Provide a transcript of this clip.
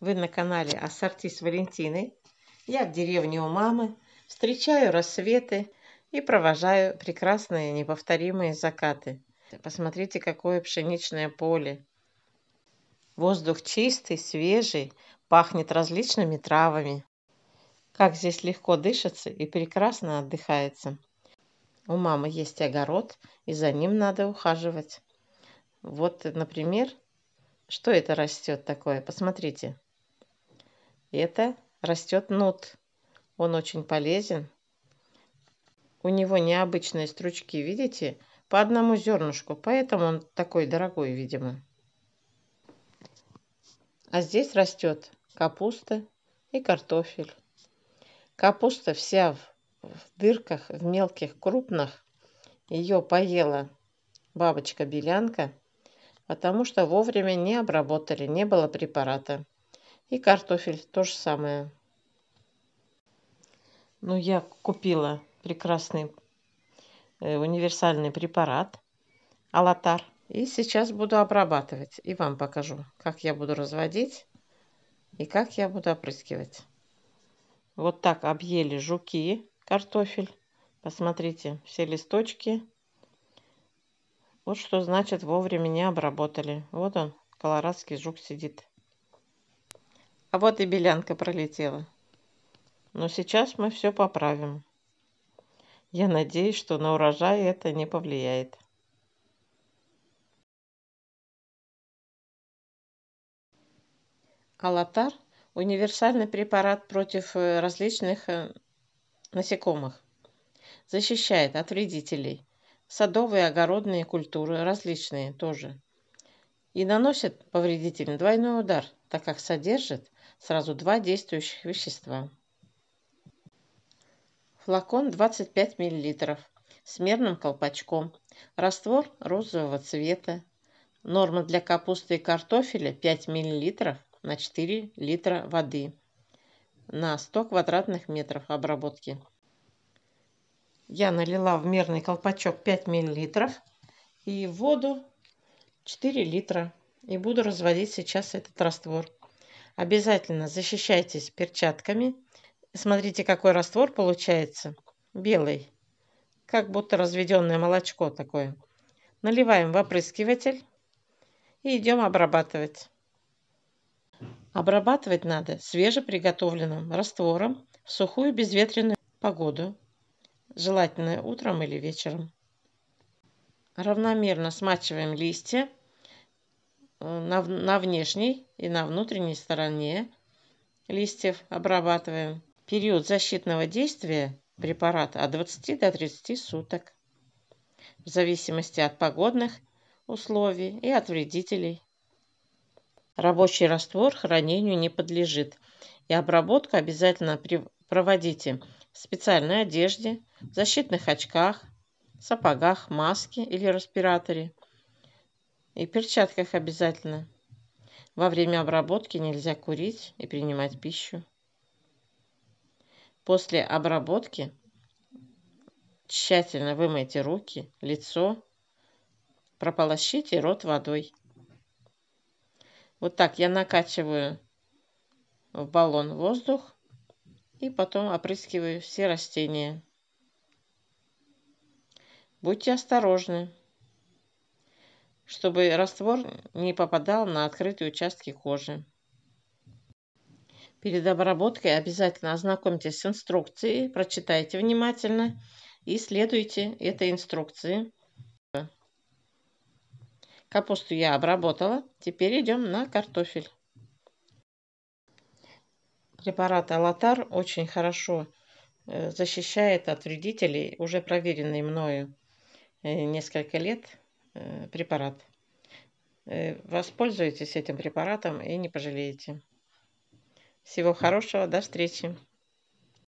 Вы на канале Ассорти с Валентиной. Я в деревне у мамы, встречаю рассветы и провожаю прекрасные неповторимые закаты. Посмотрите, какое пшеничное поле. Воздух чистый, свежий, пахнет различными травами. Как здесь легко дышится и прекрасно отдыхается. У мамы есть огород, и за ним надо ухаживать. Вот, например, что это растет такое? Посмотрите это растет нут. Он очень полезен. У него необычные стручки, видите, по одному зернышку, поэтому он такой дорогой, видимо. А здесь растет капуста и картофель. Капуста вся в, в дырках, в мелких, крупных. Ее поела бабочка-белянка, потому что вовремя не обработали, не было препарата. И картофель то же самое. Ну, я купила прекрасный э, универсальный препарат Алатар. И сейчас буду обрабатывать. И вам покажу, как я буду разводить и как я буду опрыскивать. Вот так объели жуки картофель. Посмотрите, все листочки. Вот что значит вовремя не обработали. Вот он, колорадский жук сидит. А вот и белянка пролетела. Но сейчас мы все поправим. Я надеюсь, что на урожай это не повлияет. Алатар – универсальный препарат против э, различных э, насекомых. Защищает от вредителей. Садовые, огородные культуры, различные тоже. И наносит повредителям двойной удар, так как содержит сразу два действующих вещества. Флакон 25 мл с мерным колпачком. Раствор розового цвета. Норма для капусты и картофеля 5 мл на 4 литра воды на 100 квадратных метров обработки. Я налила в мерный колпачок 5 мл и в воду 4 литра. И буду разводить сейчас этот раствор. Обязательно защищайтесь перчатками. Смотрите, какой раствор получается. Белый. Как будто разведенное молочко такое. Наливаем в опрыскиватель и идем обрабатывать. Обрабатывать надо свежеприготовленным раствором в сухую безветренную погоду, желательно утром или вечером. Равномерно смачиваем листья Э, на, на внешней и на внутренней стороне листьев обрабатываем. Период защитного действия препарата от 20 до 30 суток в зависимости от погодных условий и от вредителей. Рабочий раствор хранению не подлежит и обработку обязательно проводите в специальной одежде, защитных очках, сапогах, маске или респираторе – и перчатках обязательно. Во время обработки нельзя курить и принимать пищу. После обработки тщательно вымойте руки, лицо, прополощите рот водой. Вот так я накачиваю в баллон воздух и потом опрыскиваю все растения. Будьте осторожны чтобы раствор не попадал на открытые участки кожи. Перед обработкой обязательно ознакомьтесь с инструкцией, прочитайте внимательно и следуйте этой инструкции. Капусту я обработала, теперь идем на картофель. Препарат Алатар очень хорошо э, защищает от вредителей, уже проверенный мною э, несколько лет. Э, препарат. Э, воспользуйтесь этим препаратом и не пожалеете. Всего хорошего, до встречи!